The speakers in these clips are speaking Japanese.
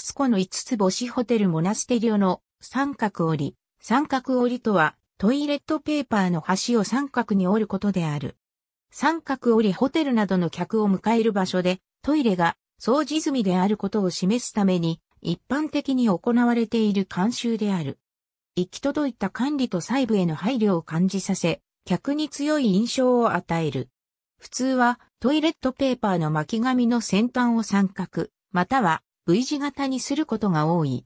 クスコの5つ星ホテルモナステリオの三角折り。三角折りとはトイレットペーパーの端を三角に折ることである。三角折りホテルなどの客を迎える場所でトイレが掃除済みであることを示すために一般的に行われている慣習である。行き届いた管理と細部への配慮を感じさせ、客に強い印象を与える。普通はトイレットペーパーの巻き紙の先端を三角、または V 字型にすることが多い。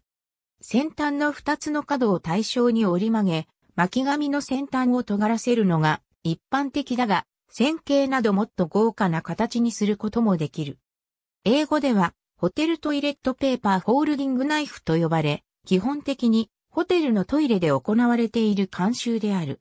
先端の2つの角を対象に折り曲げ、巻き紙の先端を尖らせるのが一般的だが、線形などもっと豪華な形にすることもできる。英語では、ホテルトイレットペーパーホールディングナイフと呼ばれ、基本的にホテルのトイレで行われている慣習である。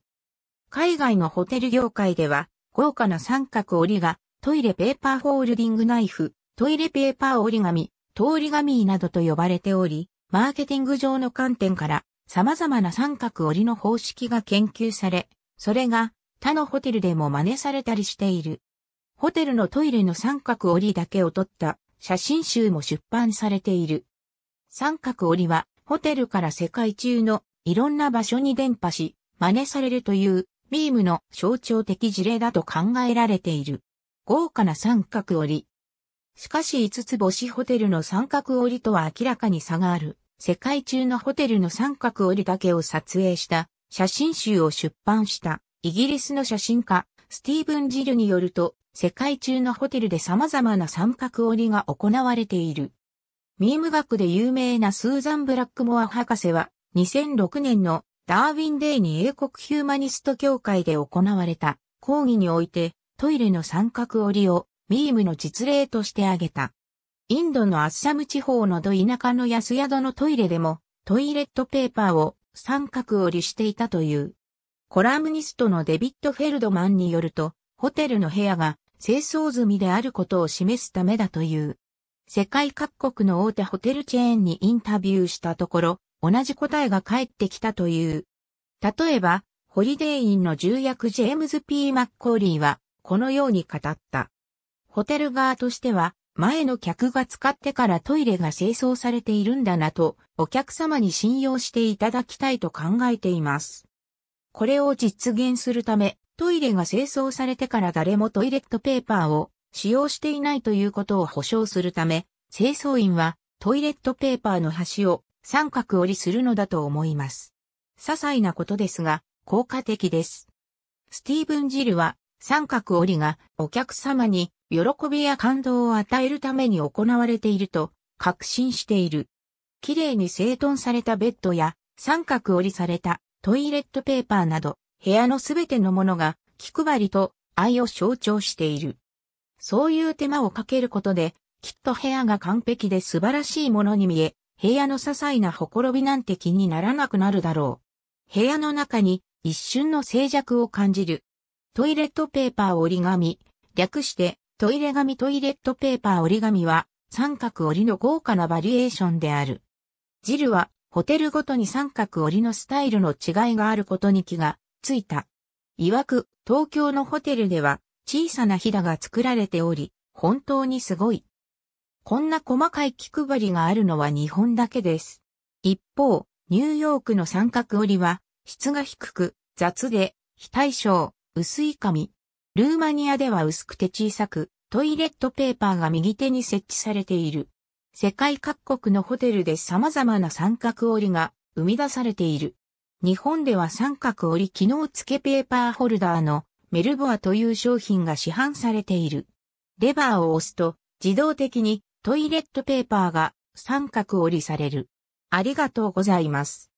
海外のホテル業界では、豪華な三角折りがトイレペーパーホールディングナイフ、トイレペーパー折り紙通り紙などと呼ばれており、マーケティング上の観点から様々な三角折りの方式が研究され、それが他のホテルでも真似されたりしている。ホテルのトイレの三角折りだけを撮った写真集も出版されている。三角折りはホテルから世界中のいろんな場所に伝播し、真似されるというミームの象徴的事例だと考えられている。豪華な三角折り、しかし五つ星ホテルの三角折りとは明らかに差がある。世界中のホテルの三角折りだけを撮影した写真集を出版したイギリスの写真家スティーブン・ジルによると世界中のホテルで様々な三角折りが行われている。ミーム学で有名なスーザン・ブラックモア博士は2006年のダーウィンデイに英国ヒューマニスト協会で行われた講義においてトイレの三角折りをビームの実例として挙げた。インドのアッサム地方のど田舎の安宿のトイレでもトイレットペーパーを三角折りしていたという。コラムニストのデビット・フェルドマンによると、ホテルの部屋が清掃済みであることを示すためだという。世界各国の大手ホテルチェーンにインタビューしたところ、同じ答えが返ってきたという。例えば、ホリデーインの重役ジェームズ・ P・ マッコーリーは、このように語った。ホテル側としては、前の客が使ってからトイレが清掃されているんだなと、お客様に信用していただきたいと考えています。これを実現するため、トイレが清掃されてから誰もトイレットペーパーを使用していないということを保証するため、清掃員はトイレットペーパーの端を三角折りするのだと思います。些細なことですが、効果的です。スティーブン・ジルは三角折りがお客様に喜びや感動を与えるために行われていると確信している。綺麗に整頓されたベッドや三角折りされたトイレットペーパーなど部屋のすべてのものが気配りと愛を象徴している。そういう手間をかけることできっと部屋が完璧で素晴らしいものに見え、部屋の些細なほころびなんて気にならなくなるだろう。部屋の中に一瞬の静寂を感じる。トイレットペーパー折り紙、略してトイレ紙トイレットペーパー折り紙は三角折りの豪華なバリエーションである。ジルはホテルごとに三角折りのスタイルの違いがあることに気がついた。曰く東京のホテルでは小さなひだが作られており、本当にすごい。こんな細かい気配りがあるのは日本だけです。一方、ニューヨークの三角折りは質が低く雑で非対称、薄い紙、ルーマニアでは薄くて小さく、トイレットペーパーが右手に設置されている。世界各国のホテルで様々な三角折りが生み出されている。日本では三角折り機能付けペーパーホルダーのメルボアという商品が市販されている。レバーを押すと自動的にトイレットペーパーが三角折りされる。ありがとうございます。